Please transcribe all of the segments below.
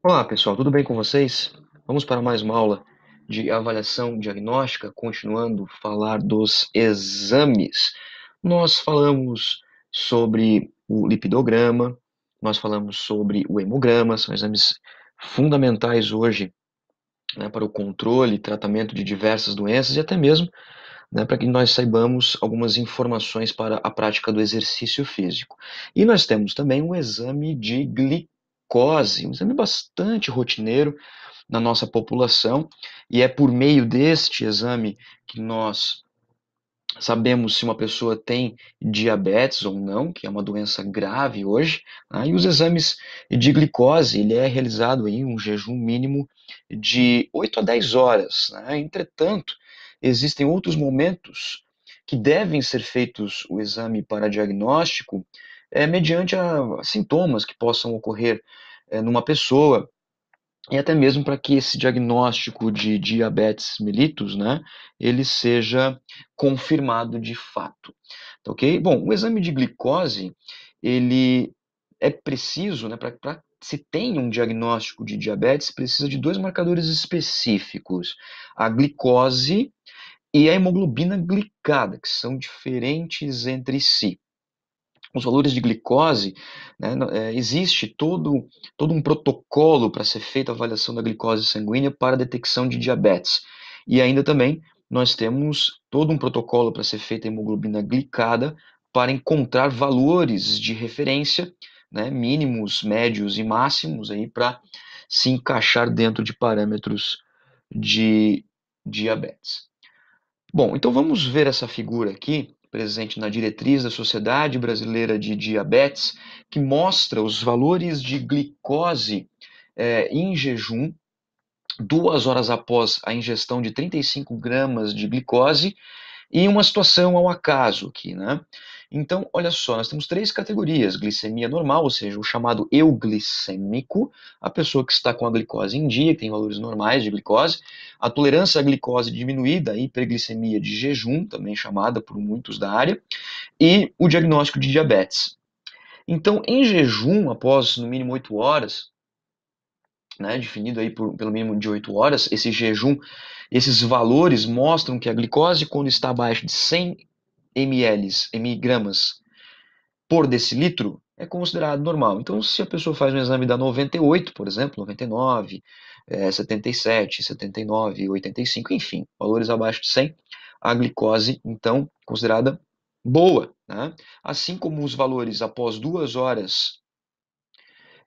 Olá, pessoal, tudo bem com vocês? Vamos para mais uma aula de avaliação diagnóstica, continuando a falar dos exames. Nós falamos sobre o lipidograma, nós falamos sobre o hemograma, são exames fundamentais hoje né, para o controle e tratamento de diversas doenças e até mesmo né, para que nós saibamos algumas informações para a prática do exercício físico. E nós temos também o exame de glicose glicose, um exame bastante rotineiro na nossa população, e é por meio deste exame que nós sabemos se uma pessoa tem diabetes ou não, que é uma doença grave hoje, né? e os exames de glicose, ele é realizado em um jejum mínimo de 8 a 10 horas. Né? Entretanto, existem outros momentos que devem ser feitos o exame para diagnóstico é, mediante a, a sintomas que possam ocorrer é, numa pessoa, e até mesmo para que esse diagnóstico de diabetes mellitus, né, ele seja confirmado de fato, tá ok? Bom, o exame de glicose, ele é preciso, né, para se tem um diagnóstico de diabetes, precisa de dois marcadores específicos, a glicose e a hemoglobina glicada, que são diferentes entre si os valores de glicose, né, eh, existe todo, todo um protocolo para ser feita a avaliação da glicose sanguínea para detecção de diabetes. E ainda também nós temos todo um protocolo para ser feita a hemoglobina glicada para encontrar valores de referência, né, mínimos, médios e máximos, para se encaixar dentro de parâmetros de diabetes. Bom, então vamos ver essa figura aqui presente na diretriz da Sociedade Brasileira de Diabetes, que mostra os valores de glicose é, em jejum, duas horas após a ingestão de 35 gramas de glicose, e uma situação ao acaso aqui, né? Então, olha só, nós temos três categorias: glicemia normal, ou seja, o chamado euglicêmico, a pessoa que está com a glicose em dia, que tem valores normais de glicose, a tolerância à glicose diminuída, a hiperglicemia de jejum, também chamada por muitos da área, e o diagnóstico de diabetes. Então, em jejum, após no mínimo 8 horas, né, definido aí por, pelo mínimo de 8 horas, esse jejum, esses valores mostram que a glicose, quando está abaixo de 100 ml, miligramas por decilitro, é considerado normal. Então, se a pessoa faz um exame da 98, por exemplo, 99, é, 77, 79, 85, enfim, valores abaixo de 100, a glicose, então, considerada boa. Né? Assim como os valores após duas horas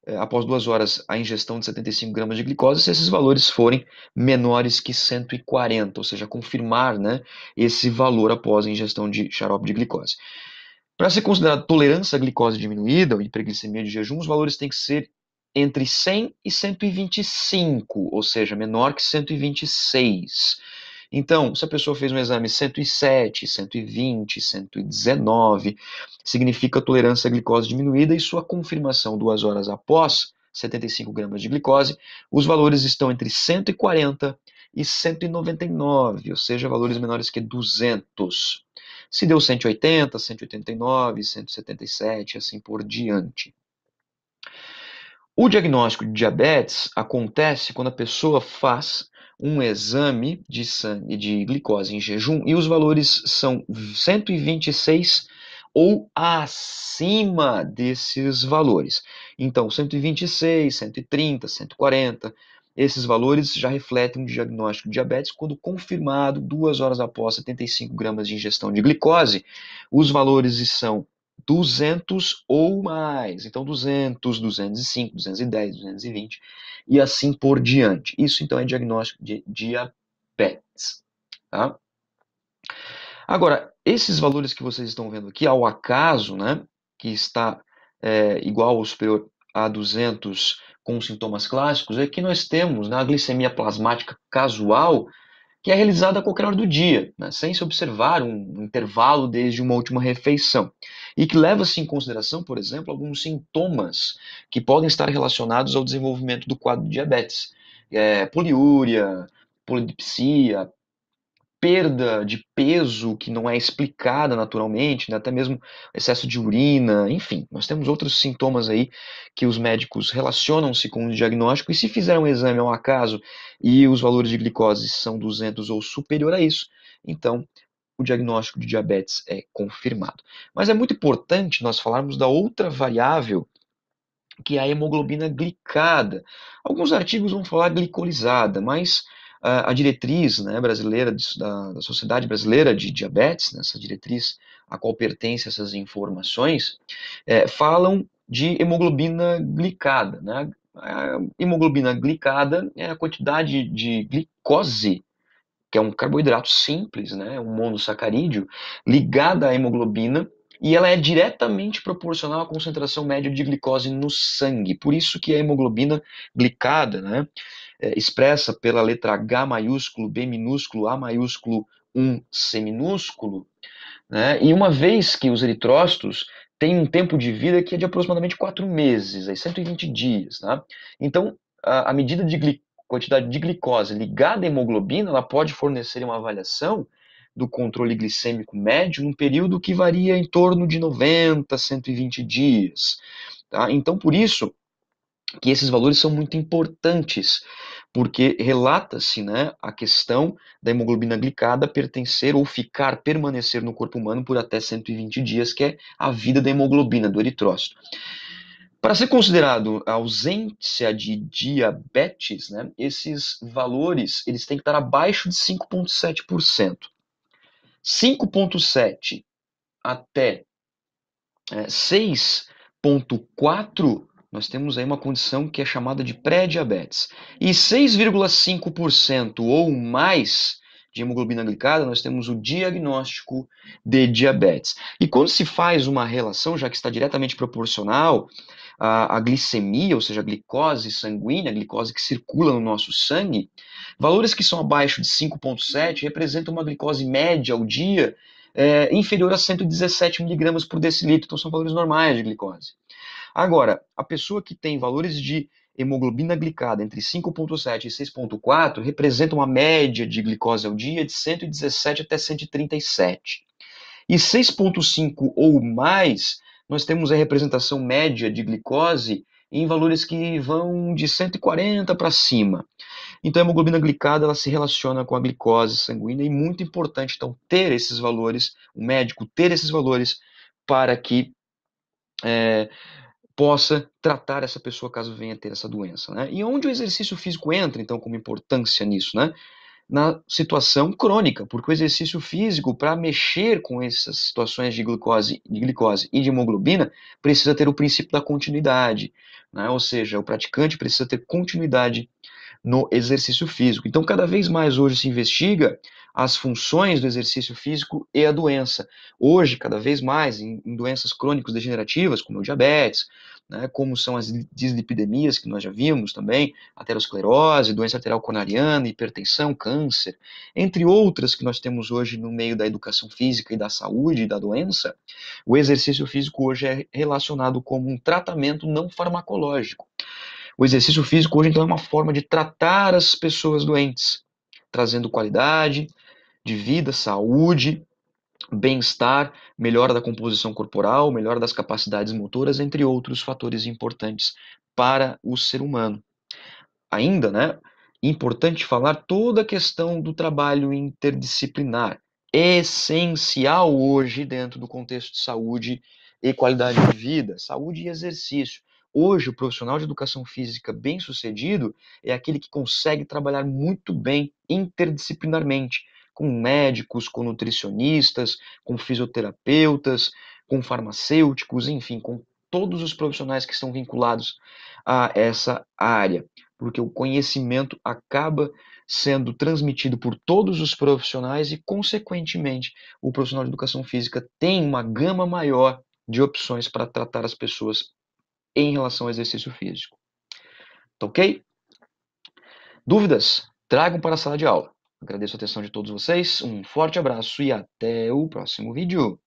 é, após duas horas a ingestão de 75 gramas de glicose, se esses valores forem menores que 140, ou seja, confirmar né, esse valor após a ingestão de xarope de glicose. Para ser considerado tolerância à glicose diminuída ou hiperglicemia de jejum, os valores têm que ser entre 100 e 125, ou seja, menor que 126. Então, se a pessoa fez um exame 107, 120, 119, significa tolerância à glicose diminuída e sua confirmação duas horas após 75 gramas de glicose, os valores estão entre 140 e 199, ou seja, valores menores que 200. Se deu 180, 189, 177, assim por diante. O diagnóstico de diabetes acontece quando a pessoa faz um exame de sangue de glicose em jejum e os valores são 126 ou acima desses valores. Então, 126, 130, 140, esses valores já refletem um diagnóstico de diabetes quando confirmado duas horas após 75 gramas de ingestão de glicose. Os valores são 200 ou mais. Então, 200, 205, 210, 220 e assim por diante. Isso, então, é diagnóstico de diabetes. Tá? Agora, esses valores que vocês estão vendo aqui, ao acaso, né, que está é, igual ou superior a 200 com sintomas clássicos, é que nós temos na né, glicemia plasmática casual que é realizada a qualquer hora do dia, né, sem se observar um intervalo desde uma última refeição, e que leva-se em consideração, por exemplo, alguns sintomas que podem estar relacionados ao desenvolvimento do quadro de diabetes, é, poliúria, polidipsia, perda de peso que não é explicada naturalmente, né? até mesmo excesso de urina, enfim, nós temos outros sintomas aí que os médicos relacionam-se com o diagnóstico e se fizer um exame ao acaso e os valores de glicose são 200 ou superior a isso, então o diagnóstico de diabetes é confirmado. Mas é muito importante nós falarmos da outra variável que é a hemoglobina glicada. Alguns artigos vão falar glicolizada, mas a, a diretriz né, brasileira, de, da, da, Sociedade Brasileira de Diabetes, né, essa diretriz a qual pertencem essas informações, é, falam de hemoglobina glicada. Né? A hemoglobina glicada é a quantidade de glicose, que é um carboidrato simples, né, um monossacarídeo, ligada à hemoglobina, e ela é diretamente proporcional à concentração média de glicose no sangue. Por isso que a hemoglobina glicada, né, é expressa pela letra H maiúsculo, B minúsculo, A maiúsculo, 1 C minúsculo, né, e uma vez que os eritrócitos têm um tempo de vida que é de aproximadamente 4 meses, aí 120 dias, né. Então, a, a medida de glicose quantidade de glicose ligada à hemoglobina, ela pode fornecer uma avaliação do controle glicêmico médio num período que varia em torno de 90 a 120 dias. Tá? Então, por isso que esses valores são muito importantes, porque relata-se né, a questão da hemoglobina glicada pertencer ou ficar, permanecer no corpo humano por até 120 dias, que é a vida da hemoglobina, do eritrócito. Para ser considerado a ausência de diabetes, né, esses valores eles têm que estar abaixo de 5,7%. 5,7 até é, 6,4, nós temos aí uma condição que é chamada de pré-diabetes. E 6,5% ou mais de hemoglobina glicada, nós temos o diagnóstico de diabetes. E quando se faz uma relação, já que está diretamente proporcional, a, a glicemia, ou seja, a glicose sanguínea, a glicose que circula no nosso sangue, valores que são abaixo de 5,7 representam uma glicose média ao dia é, inferior a 117 miligramas por decilitro, então são valores normais de glicose. Agora, a pessoa que tem valores de hemoglobina glicada entre 5,7 e 6,4 representa uma média de glicose ao dia de 117 até 137. E 6,5 ou mais nós temos a representação média de glicose em valores que vão de 140 para cima. Então, a hemoglobina glicada ela se relaciona com a glicose sanguínea e muito importante então ter esses valores, o médico ter esses valores para que é, possa tratar essa pessoa caso venha ter essa doença. Né? E onde o exercício físico entra então como importância nisso, né? na situação crônica, porque o exercício físico, para mexer com essas situações de glicose, de glicose e de hemoglobina, precisa ter o princípio da continuidade, né? ou seja, o praticante precisa ter continuidade no exercício físico. Então, cada vez mais hoje se investiga as funções do exercício físico e a doença. Hoje, cada vez mais, em, doenças crônicas degenerativas, como o diabetes, né, como são as dislipidemias que nós já vimos também, aterosclerose, doença arterial coronariana, hipertensão, câncer, entre outras que nós temos hoje no meio da educação física e da saúde e da doença, o exercício físico hoje é relacionado como um tratamento não farmacológico. O exercício físico hoje então é uma forma de tratar as pessoas doentes, trazendo qualidade de vida, saúde bem-estar, melhora da composição corporal, melhora das capacidades motoras, entre outros fatores importantes para o ser humano. Ainda, né, importante falar toda a questão do trabalho interdisciplinar, essencial hoje dentro do contexto de saúde e qualidade de vida, saúde e exercício. Hoje, o profissional de educação física bem-sucedido é aquele que consegue trabalhar muito bem interdisciplinarmente, com médicos, com nutricionistas, com fisioterapeutas, com farmacêuticos, enfim, com todos os profissionais que estão vinculados a essa área, porque o conhecimento acaba sendo transmitido por todos os profissionais e, consequentemente, o profissional de educação física tem uma gama maior de opções para tratar as pessoas em relação ao exercício físico. Tá ok? Dúvidas? Tragam para a sala de aula. Agradeço a atenção de todos vocês, um forte abraço e até o próximo vídeo.